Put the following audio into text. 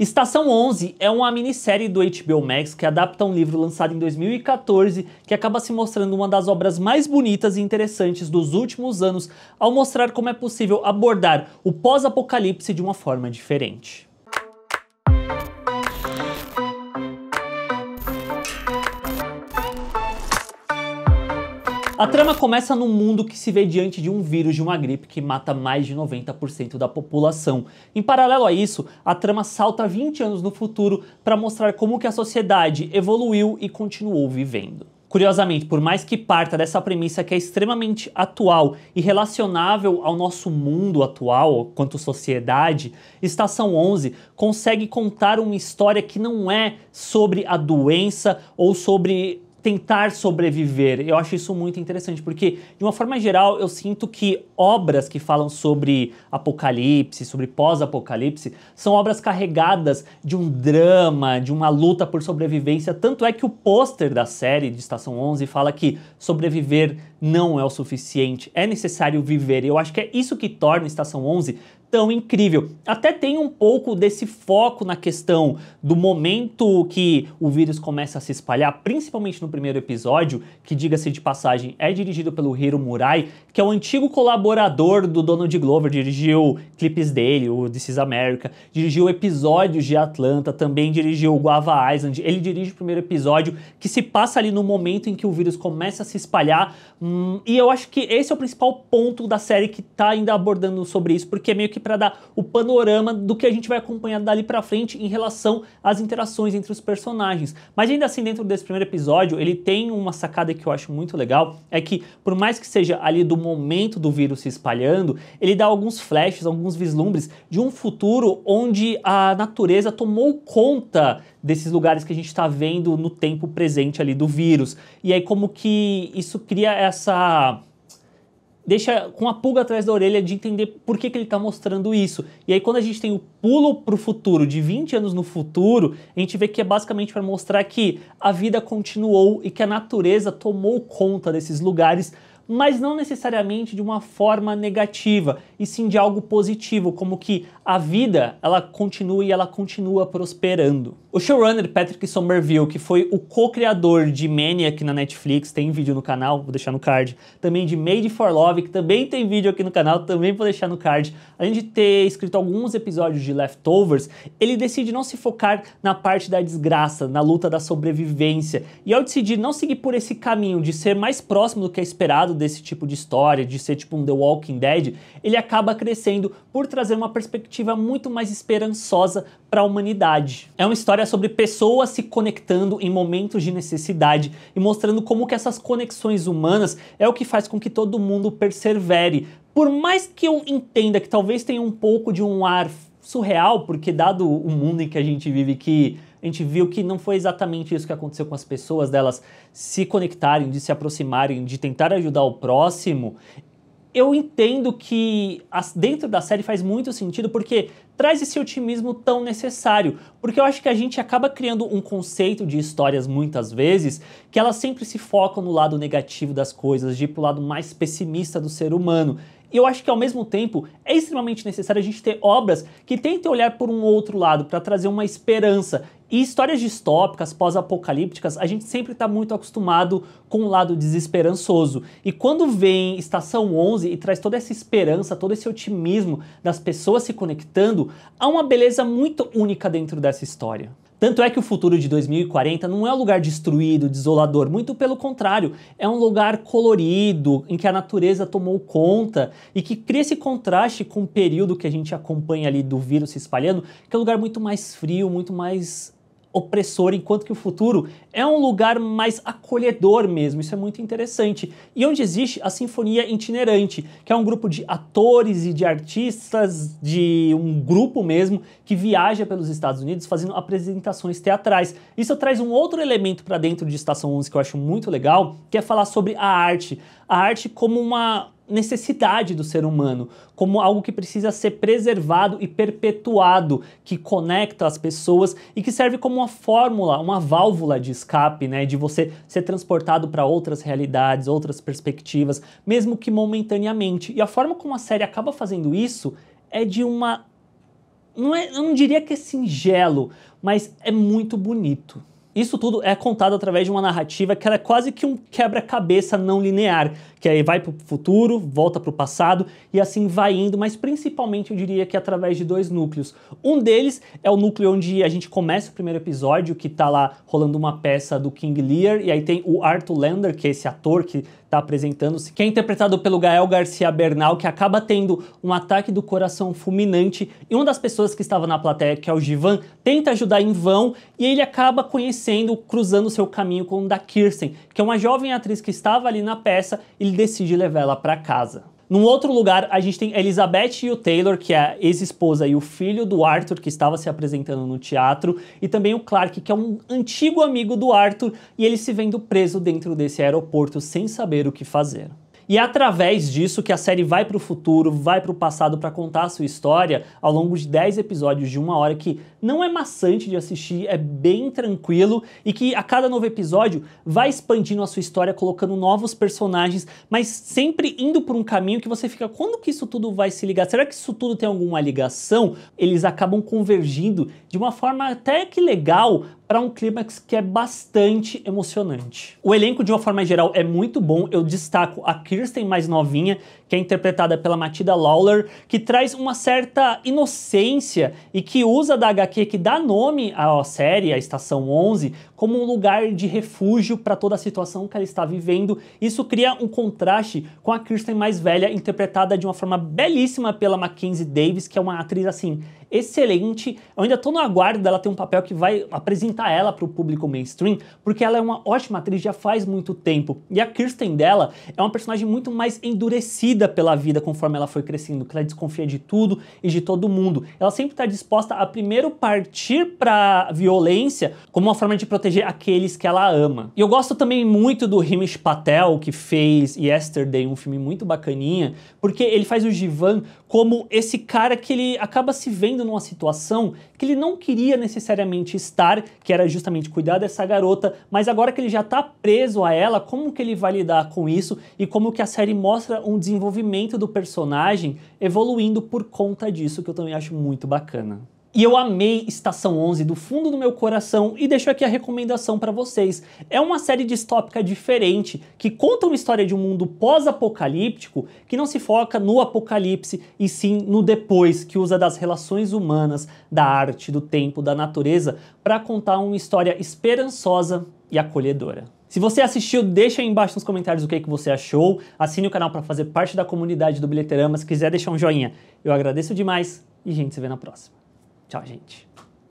Estação 11 é uma minissérie do HBO Max que adapta um livro lançado em 2014 que acaba se mostrando uma das obras mais bonitas e interessantes dos últimos anos ao mostrar como é possível abordar o pós-apocalipse de uma forma diferente. A trama começa num mundo que se vê diante de um vírus de uma gripe que mata mais de 90% da população. Em paralelo a isso, a trama salta 20 anos no futuro para mostrar como que a sociedade evoluiu e continuou vivendo. Curiosamente, por mais que parta dessa premissa que é extremamente atual e relacionável ao nosso mundo atual, quanto sociedade, Estação 11 consegue contar uma história que não é sobre a doença ou sobre tentar sobreviver. Eu acho isso muito interessante, porque, de uma forma geral, eu sinto que obras que falam sobre apocalipse, sobre pós-apocalipse, são obras carregadas de um drama, de uma luta por sobrevivência. Tanto é que o pôster da série de Estação 11 fala que sobreviver não é o suficiente, é necessário viver. E eu acho que é isso que torna Estação 11 tão incrível. Até tem um pouco desse foco na questão do momento que o vírus começa a se espalhar, principalmente no primeiro episódio, que diga-se de passagem, é dirigido pelo Hiro Murai, que é um antigo colaborador do Donald Glover, dirigiu clipes dele, o This is America, dirigiu episódios de Atlanta, também dirigiu Guava Island. Ele dirige o primeiro episódio que se passa ali no momento em que o vírus começa a se espalhar. Hum, e eu acho que esse é o principal ponto da série que tá ainda abordando sobre isso, porque é meio que aqui para dar o panorama do que a gente vai acompanhar dali para frente em relação às interações entre os personagens. Mas ainda assim, dentro desse primeiro episódio, ele tem uma sacada que eu acho muito legal, é que por mais que seja ali do momento do vírus se espalhando, ele dá alguns flashes, alguns vislumbres de um futuro onde a natureza tomou conta desses lugares que a gente está vendo no tempo presente ali do vírus. E aí como que isso cria essa deixa com a pulga atrás da orelha de entender por que, que ele está mostrando isso. E aí, quando a gente tem o pulo para o futuro, de 20 anos no futuro, a gente vê que é basicamente para mostrar que a vida continuou e que a natureza tomou conta desses lugares mas não necessariamente de uma forma negativa, e sim de algo positivo, como que a vida ela continua e ela continua prosperando. O showrunner Patrick Somerville, que foi o co-criador de Maniac na Netflix, tem vídeo no canal, vou deixar no card, também de Made for Love, que também tem vídeo aqui no canal, também vou deixar no card, além de ter escrito alguns episódios de Leftovers, ele decide não se focar na parte da desgraça, na luta da sobrevivência, e ao decidir não seguir por esse caminho de ser mais próximo do que é esperado desse tipo de história, de ser tipo um The Walking Dead, ele acaba crescendo por trazer uma perspectiva muito mais esperançosa para a humanidade. É uma história sobre pessoas se conectando em momentos de necessidade e mostrando como que essas conexões humanas é o que faz com que todo mundo persevere. Por mais que eu entenda que talvez tenha um pouco de um ar surreal, porque dado o mundo em que a gente vive que a gente viu que não foi exatamente isso que aconteceu com as pessoas, delas se conectarem, de se aproximarem, de tentar ajudar o próximo. Eu entendo que dentro da série faz muito sentido porque traz esse otimismo tão necessário, porque eu acho que a gente acaba criando um conceito de histórias muitas vezes que elas sempre se focam no lado negativo das coisas, de ir pro lado mais pessimista do ser humano. E eu acho que ao mesmo tempo é extremamente necessário a gente ter obras que tentem olhar por um outro lado para trazer uma esperança. E histórias distópicas, pós-apocalípticas, a gente sempre está muito acostumado com o lado desesperançoso. E quando vem Estação 11 e traz toda essa esperança, todo esse otimismo das pessoas se conectando, há uma beleza muito única dentro dessa história. Tanto é que o futuro de 2040 não é um lugar destruído, desolador, muito pelo contrário, é um lugar colorido, em que a natureza tomou conta e que cria esse contraste com o período que a gente acompanha ali do vírus se espalhando, que é um lugar muito mais frio, muito mais opressor, enquanto que o futuro é um lugar mais acolhedor mesmo. Isso é muito interessante. E onde existe a Sinfonia Itinerante, que é um grupo de atores e de artistas, de um grupo mesmo, que viaja pelos Estados Unidos fazendo apresentações teatrais. Isso traz um outro elemento para dentro de Estação 11 que eu acho muito legal, que é falar sobre a arte. A arte como uma necessidade do ser humano, como algo que precisa ser preservado e perpetuado, que conecta as pessoas e que serve como uma fórmula, uma válvula de escape, né, de você ser transportado para outras realidades, outras perspectivas, mesmo que momentaneamente. E a forma como a série acaba fazendo isso é de uma não é, eu não diria que é singelo, mas é muito bonito. Isso tudo é contado através de uma narrativa que é quase que um quebra-cabeça não linear, que aí vai para o futuro, volta para o passado e assim vai indo, mas principalmente eu diria que é através de dois núcleos. Um deles é o núcleo onde a gente começa o primeiro episódio, que está lá rolando uma peça do King Lear, e aí tem o Arthur Lander, que é esse ator que está apresentando-se, que é interpretado pelo Gael Garcia Bernal, que acaba tendo um ataque do coração fulminante, e uma das pessoas que estava na plateia, que é o Givan, tenta ajudar em vão, e ele acaba conhecendo sendo cruzando seu caminho com o da Kirsten, que é uma jovem atriz que estava ali na peça e ele decide levá-la para casa. Num outro lugar, a gente tem Elizabeth e o Taylor, que é a ex-esposa e o filho do Arthur, que estava se apresentando no teatro, e também o Clark, que é um antigo amigo do Arthur, e ele se vendo preso dentro desse aeroporto sem saber o que fazer. E é através disso que a série vai para o futuro, vai para o passado para contar a sua história ao longo de 10 episódios de uma hora que não é maçante de assistir, é bem tranquilo e que a cada novo episódio vai expandindo a sua história, colocando novos personagens, mas sempre indo por um caminho que você fica, quando que isso tudo vai se ligar? Será que isso tudo tem alguma ligação? Eles acabam convergindo de uma forma até que legal, para um clímax que é bastante emocionante. O elenco, de uma forma geral, é muito bom. Eu destaco a Kirsten mais novinha, que é interpretada pela Matilda Lawler, que traz uma certa inocência e que usa da HQ que dá nome à série, a Estação 11, como um lugar de refúgio para toda a situação que ela está vivendo. Isso cria um contraste com a Kirsten mais velha, interpretada de uma forma belíssima pela Mackenzie Davis, que é uma atriz assim excelente. Eu ainda estou no aguardo dela ter um papel que vai apresentar ela para o público mainstream, porque ela é uma ótima atriz já faz muito tempo. E a Kirsten dela é uma personagem muito mais endurecida pela vida conforme ela foi crescendo, que ela desconfia de tudo e de todo mundo. Ela sempre está disposta a primeiro partir para violência como uma forma de proteger aqueles que ela ama. E eu gosto também muito do Hamish Patel, que fez Yesterday, um filme muito bacaninha, porque ele faz o Givan como esse cara que ele acaba se vendo numa situação que ele não queria necessariamente estar, que era justamente cuidar dessa garota, mas agora que ele já está preso a ela, como que ele vai lidar com isso e como que a série mostra um desenvolvimento do personagem evoluindo por conta disso, que eu também acho muito bacana. E eu amei Estação 11 do fundo do meu coração e deixo aqui a recomendação para vocês. É uma série distópica diferente que conta uma história de um mundo pós-apocalíptico que não se foca no apocalipse e sim no depois, que usa das relações humanas, da arte, do tempo, da natureza para contar uma história esperançosa e acolhedora. Se você assistiu, deixa aí embaixo nos comentários o que, é que você achou. Assine o canal para fazer parte da comunidade do Bilheterama. Se quiser deixar um joinha, eu agradeço demais e a gente se vê na próxima. Tchau, gente.